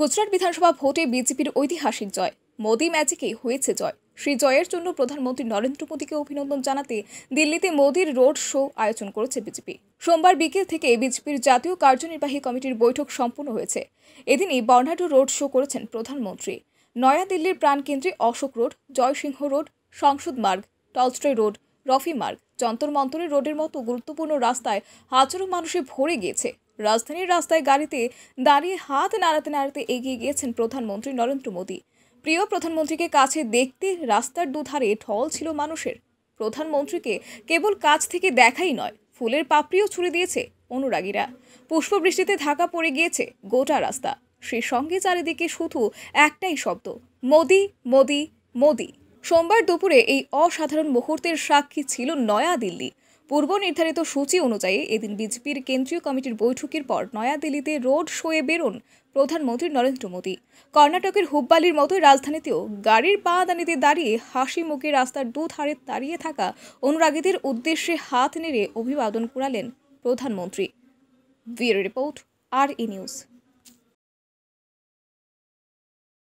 গুজরাট বিধানসভা ভোটে বিজেপির ঐতিহাসিক জয় মোদি ম্যাজিকেই হয়েছে জয় সেই জয়ের জন্য প্রধানমন্ত্রী নরেন্দ্র মোদীকে অভিনন্দন জানাতে দিল্লিতে মোদির রোড শো আয়োজন করেছে বিজেপি সোমবার বিকেল থেকে বিজেপির জাতীয় কার্যনির্বাহী কমিটির বৈঠক সম্পন্ন হয়েছে এদিনই বর্ণাঢ্য রোড শো করেছেন প্রধানমন্ত্রী নয়াদিল্লির প্রাণকেন্দ্রে Ashoka road Jaisingh road Sansad Marg টলস্ট্রে road Rafi মার্গ যন্তর মন্তরের রোডের মতো গুরুত্বপূর্ণ রাস্তায় হাজারো মানুষে ভরে গিয়েছে রাজধানীর রাস্তায় গাড়িতে দাঁড়িয়ে হাত নাড়াতে নাড়াতে এগিয়ে গিয়েছেন প্রধানমন্ত্রী নরেন্দ্র মোদী প্রিয় প্রধানমন্ত্রীকে কাছে দেখতে রাস্তার দুধারে ঠল ছিল মানুষের প্রধানমন্ত্রীকে কেবল কাছ থেকে দেখাই নয় ফুলের পাপড়িও ছুড়ে দিয়েছে অনুরাগীরা পুষ্পবৃষ্টিতে ঢাকা পড়ে গিয়েছে গোটা রাস্তা সে সঙ্গে চারিদিকে শুধু একটাই শব্দ মোদি মোদি মোদি সোমবার দুপুরে এই অসাধারণ মুহূর্তের সাক্ষী ছিল নয়াদিল্লি পূর্ব নির্ধারিত সূচি অনুযায়ী এদিন বিজেপির কেন্দ্রীয় কমিটির বৈঠকের পর নয়াদিল্লিতে রোড শোয়ে বেরোন প্রধানমন্ত্রী নরেন্দ্র মোদী কর্ণাটকের হুব্বালির মতো রাজধানীতেও গাড়ির দানিতে দাঁড়িয়ে হাসি মুখে রাস্তার দুধারে দাঁড়িয়ে থাকা অনুরাগীদের উদ্দেশ্যে হাত নেড়ে অভিবাদন কুড়ালেন প্রধানমন্ত্রী ব্যুরো রিপোর্ট আর ই নিউজ